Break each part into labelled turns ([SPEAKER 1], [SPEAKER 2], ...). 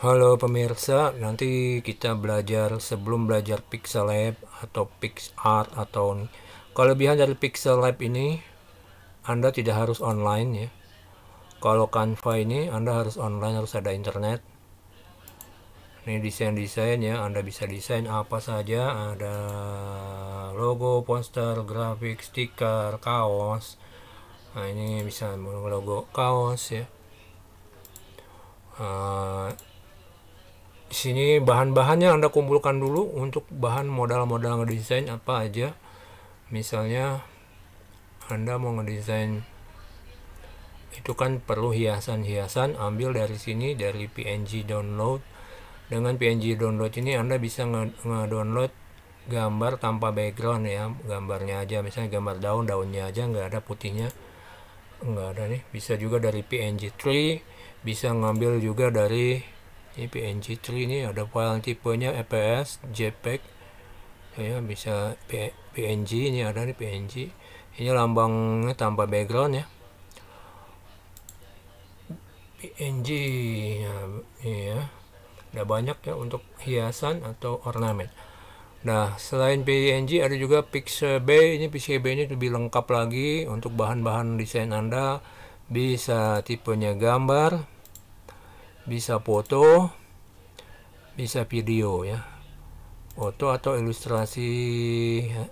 [SPEAKER 1] Halo pemirsa, nanti kita belajar sebelum belajar Pixel Lab atau PixArt atau kelebihan dari Pixel Lab ini Anda tidak harus online ya. Kalau Canva ini Anda harus online, harus ada internet. Ini desain-desain ya, Anda bisa desain apa saja, ada logo, poster, grafik, stiker, kaos. Nah, ini bisa logo kaos ya. Uh, di sini bahan-bahannya Anda kumpulkan dulu untuk bahan modal-modal ngedesain apa aja. Misalnya Anda mau ngedesain itu kan perlu hiasan-hiasan, ambil dari sini dari PNG download. Dengan PNG download ini Anda bisa ngedownload gambar tanpa background ya, gambarnya aja misalnya gambar daun, daunnya aja nggak ada putihnya. Nggak ada nih. Bisa juga dari PNG tree, bisa ngambil juga dari ini PNG 3 ini ada file tipenya EPS, JPEG ya bisa PNG ini ada nih PNG ini lambangnya tanpa background ya PNG ya, ya ada banyak ya untuk hiasan atau ornamen nah selain PNG ada juga Pixabay ini Pixabay ini lebih lengkap lagi untuk bahan-bahan desain anda bisa tipenya gambar bisa foto bisa video ya foto atau ilustrasi ya.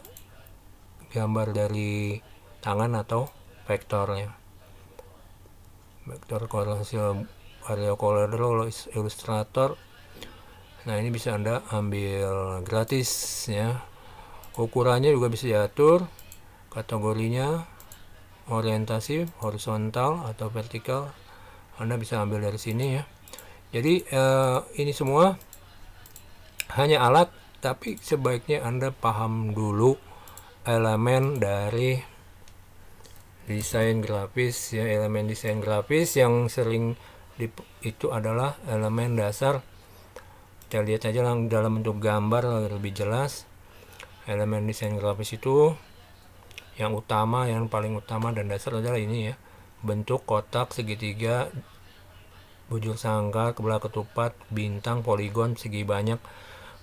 [SPEAKER 1] gambar dari tangan atau vektornya vektor komersial Vario Color Illustrator nah ini bisa anda ambil gratis ya ukurannya juga bisa diatur kategorinya orientasi horizontal atau vertikal anda bisa ambil dari sini ya jadi uh, ini semua hanya alat tapi sebaiknya anda paham dulu elemen dari desain grafis ya elemen desain grafis yang sering dip, itu adalah elemen dasar kita lihat aja lang dalam bentuk gambar lebih jelas elemen desain grafis itu yang utama yang paling utama dan dasar adalah ini ya bentuk kotak segitiga bujur sangkar, kebelah ketupat, bintang, poligon, segi banyak,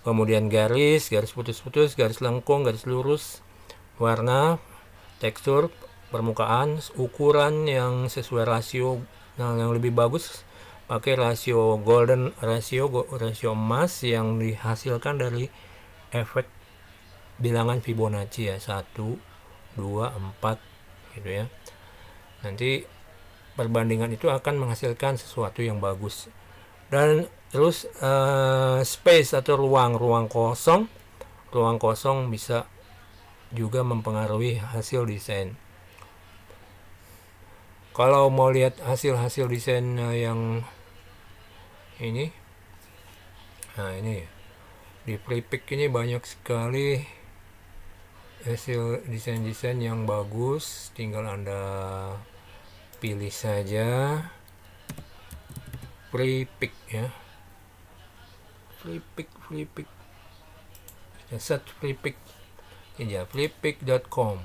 [SPEAKER 1] kemudian garis, garis putus-putus, garis lengkung, garis lurus, warna, tekstur, permukaan, ukuran yang sesuai rasio nah, yang lebih bagus pakai rasio golden rasio rasio emas yang dihasilkan dari efek bilangan Fibonacci ya 1 2 4 gitu ya nanti perbandingan itu akan menghasilkan sesuatu yang bagus dan terus uh, space atau ruang ruang kosong ruang kosong bisa juga mempengaruhi hasil desain kalau mau lihat hasil-hasil desain eh, yang ini nah ini ya. di Freepik ini banyak sekali hasil desain-desain yang bagus tinggal anda pilih saja free pick ya free pick free pick kita search free pick ya freepick.com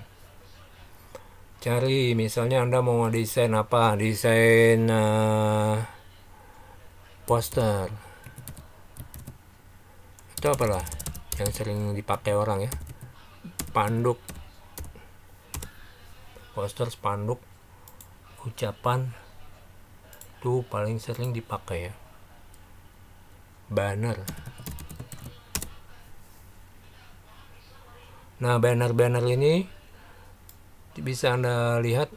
[SPEAKER 1] cari misalnya anda mau desain apa desain uh, poster itu apalah yang sering dipakai orang ya panduk poster spanduk ucapan tuh paling sering dipakai ya banner nah banner-banner ini bisa anda lihat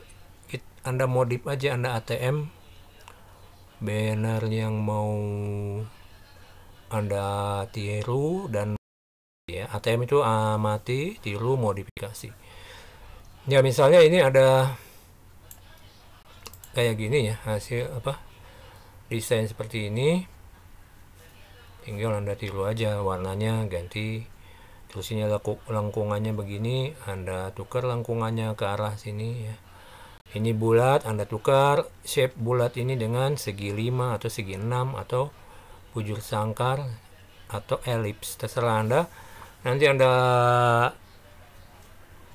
[SPEAKER 1] anda modif aja anda ATM banner yang mau anda tiru dan ya ATM itu amati ah, tiru modifikasi ya misalnya ini ada kayak gini ya hasil apa desain seperti ini tinggal anda tiru aja warnanya ganti terus ini lengkungannya begini anda tukar lengkungannya ke arah sini ya ini bulat anda tukar shape bulat ini dengan segi 5 atau segi 6 atau bujur sangkar atau elips terserah anda nanti anda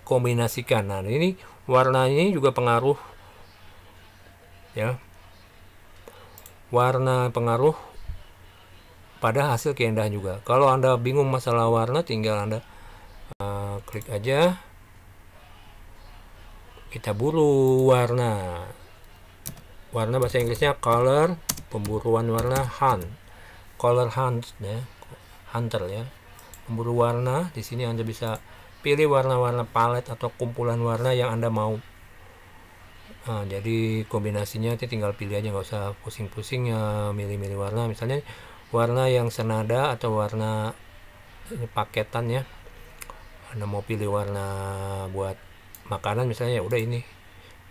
[SPEAKER 1] kombinasikan nah ini warnanya juga pengaruh ya warna pengaruh pada hasil keindahan juga kalau anda bingung masalah warna tinggal anda uh, klik aja kita buru warna warna bahasa Inggrisnya color pemburuan warna hunt color hunt ya hunter ya pemburu warna di sini anda bisa pilih warna-warna palet atau kumpulan warna yang anda mau Nah, jadi kombinasinya itu tinggal pilih aja nggak usah pusing-pusing ya milih-milih warna misalnya warna yang senada atau warna ini eh, paketan ya Anda mau pilih warna buat makanan misalnya ya udah ini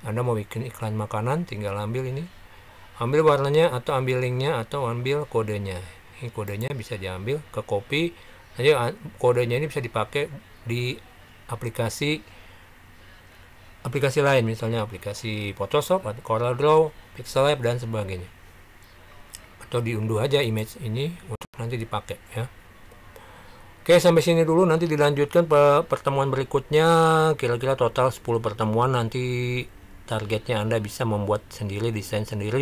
[SPEAKER 1] Anda mau bikin iklan makanan tinggal ambil ini ambil warnanya atau ambil linknya atau ambil kodenya ini kodenya bisa diambil ke copy aja kodenya ini bisa dipakai di aplikasi aplikasi lain misalnya aplikasi Photoshop atau Corel Draw, Pixel Lab dan sebagainya. Atau diunduh aja image ini untuk nanti dipakai ya. Oke, sampai sini dulu nanti dilanjutkan pe pertemuan berikutnya kira-kira total 10 pertemuan nanti targetnya Anda bisa membuat sendiri desain sendiri